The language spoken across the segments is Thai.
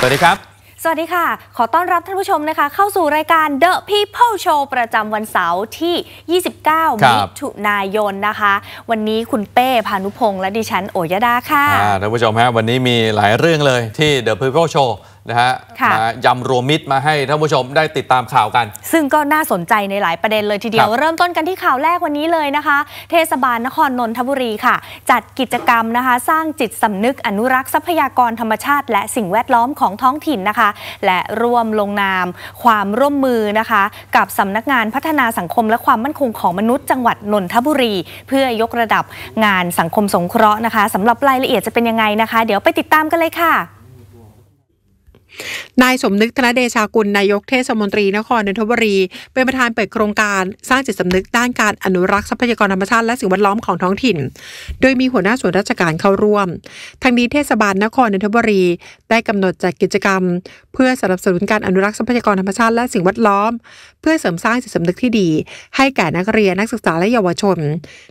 สวัสดีครับ สวัสดีค่ะ ขอต้อนรับท่านผู้ชมนะคะ เข้าสู่รายการ The People Show ประจำวันเสาร์ที่ 29 มิถุนายนนะคะ วันนี้คุณเป้ พานุพงษ์ และดิฉัน โอยดาค่ะ ท่านผู้ชมฮะวันนี้มีหลายเรื่องเลยที่ The People Show นะฮะ มายำรวมมิตรมาให้ท่านผู้ชมได้ติดตามข่าวกัน ซึ่งก็น่าสนใจในหลายประเด็นเลยทีเดียวเริ่มต้นกันที่ข่าวแรกวันนี้เลยนะคะ เทศบาลนครนนทบุรีค่ะ จัดกิจกรรมนะคะ สร้างจิตสำนึกอนุรักษ์ทรัพยากรธรรมชาติ และสิ่งแวดล้อมของท้องถิ่นนะคะ และร่วมลงนาม ความร่วมมือนะคะ กับสำนักงานพัฒนาสังคมและความมั่นคงของมนุษย์จังหวัดนนทบุรี เพื่อยกระดับงานสังคมสงเคราะห์นะคะสำหรับรายละเอียดจะเป็นยังไงนะคะ เดี๋ยวไปติดตามกันเลยค่ะนายสมนึกธนเดชากุลนายกเทศมนตรีนครนนทบุรี เป็นประธานเปิดโครงการ สร้างจิตสำนึกด้านการอนุรักษ์ทรัพยากรธรรมชาติ และสิ่งแวดล้อมของท้องถิ่น โดยมีหัวหน้าส่วนราชการเข้าร่วมทางนี้เทศบาลนครนนทบุรี ได้กำหนดจัดกิจกรรม เพื่อสนับสนุนการอนุรักษ์ทรัพยากรธรรมชาติและสิ่งแวดล้อม เพื่อเสริมสร้างจิตสำนึกที่ดีให้แก่นักเรียนนักศึกษาและเยาวชน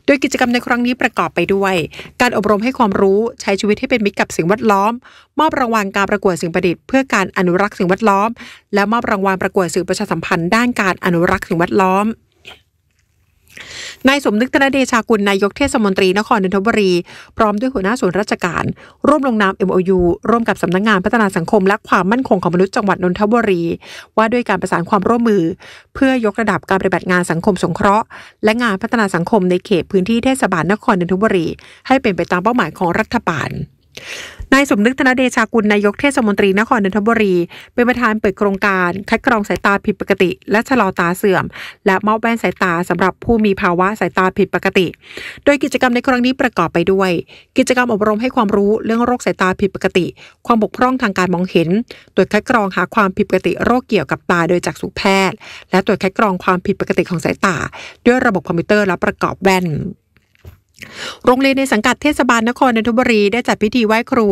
โดยกิจกรรมในครั้งนี้ประกอบไปด้วย การอบรมให้ความรู้ใช้ชีวิตให้เป็นมิตรกับสิ่งแวดล้อม มอบรางวัลการประกวดสิ่งประดิษฐ์เพื่อการอนุรักษ์สิ่งแวดล้อม และมอบรางวัลประกวดสื่อประชาสัมพันธ์ด้านการอนุรักษ์สิ่งแวดล้อมนายสมนึกธนเดชากุลนายกเทศมนตรีนครนนทบุรี พร้อมด้วยหัวหน้าส่วนราชการ ร่วมลงนาม MOU ร่วมกับสำนักงงานพัฒนาสังคมและความมั่นคงของมนุษย์จังหวัด นนทบุรี ว่าด้วยการประสานความร่วมมือ เพื่อยกระดับการปฏิบัติงานสังคมสงเคราะห์และงานพัฒนาสังคมในเขตพื้นที่เทศบาลนครนนทบุรี ให้เป็นไปตามเป้าหมายของรัฐบาลนายสมนึกธนเดชากุลนายกเทศมนตรีนครนนทบุรี เป็นประธานเปิดโครงการคัดกรองสายตาผิดปกติ และชะลอตาเสื่อม และมอบแว่นสายตาสำหรับผู้มีภาวะสายตาผิดปกติ โดยกิจกรรมในครั้งนี้ประกอบไปด้วย กิจกรรมอบรมให้ความรู้เรื่องโรคสายตาผิดปกติ ความบกพร่องทางการมองเห็นตดวคัดกรองหาความผิดปกติโรคเกี่ยวกับตาโดยจากสุแพทย์และตรวจคัดกรองความผิดปกติของสายตา ด้วยระบบคอมพิวเตอร์และประกอบแว่นโรงเรียนในสังกัดเทศบาลนครนนทบุรีได้จัดพิธีไหว้ครู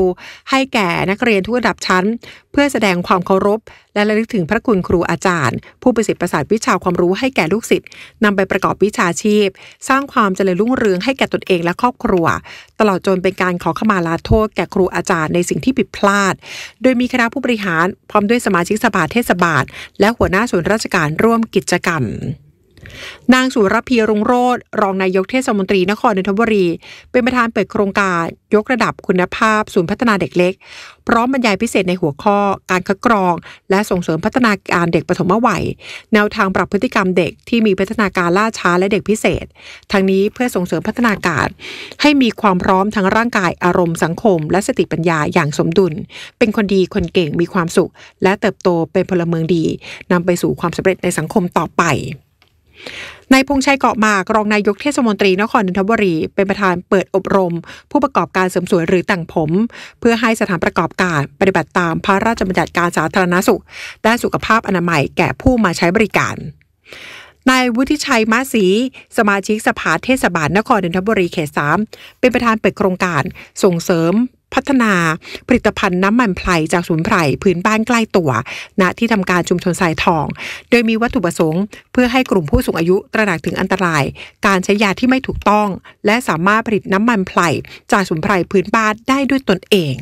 ให้แก่นักเรียนทุกระดับชั้น เพื่อแสดงความเคารพ และระลึกถึงพระคุณครูอาจารย์ ผู้ประสิทธิ์ประสาทวิชาความรู้ให้แก่ลูกศิษย์ นำไปประกอบวิชาชีพ สร้างความเจริญรุ่งเรืองให้แก่ตนเองและครอบครัว ตลอดจนเป็นการขอขมาลาโทษแก่ครูอาจารย์ในสิ่งที่ผิดพลาดโดยมีคณะผู้บริหารพร้อมด้วยสมาชิกสภาเทศบาลและหัวหน้าส่วนราชการร่วมกิจกรรมนางสุรพีรุงโรธรองนายกเทศมนตรีนครนนทบุรี เป็นประธานเปิดโครงการยกระดับคุณภาพ ศูนย์พัฒนาเด็กเล็กพร้อมบรรยายพิเศษในหัวข้อการคัดกรอง และส่งเสริมพัฒนาการเด็กปฐมวัย แนวทางปรับพฤติกรรมเด็กที่มีพัฒนาการล่าช้าและเด็กพิเศษ ทั้งนี้เพื่อส่งเสริมพัฒนาการ ให้มีความพร้อมทั้งร่างกายอารมณ์สังคม และสติปัญญาอย่างสมดุล เป็นคนดีคนเก่งมีความสุข และเติบโตเป็นพลเมืองดีนำไปสู่ความสำเร็จในสังคมต่อไปนายพงชัยเกาะมาก รองนายกเทศมนตรีนครนนทบุรีเป็นประธานเปิดอบรม ผู้ประกอบการเสริมสวยหรือแต่งผม เพื่อให้สถานประกอบการปฏิบัติตามพระราชบัญญัติการสาธารณสุขด้านสุขภาพอนามัยแก่ผู้มาใช้บริการนายวุฒิชัยมาศรีสมาชิกสภาเทศบาลนครนนทบุรีเขตสามเป็นประธานเปิดโครงการส่งเสริมพัฒนาผลิตภัณฑ์น้ำมันไพรจากสูนไพรพื้นบ้านใกล้ตัวณนะที่ทำการชุมชนทรายทอง โดยมีวัตถุประสงค์ เพื่อให้กลุ่มผู้สูงอายุ ตระหนักถึงอันตราย การใช้ยาที่ไม่ถูกต้อง และสามารถผลิตน้ำมันไพรจากสูนไพรพื้นบ้านได้ด้วยตนเอง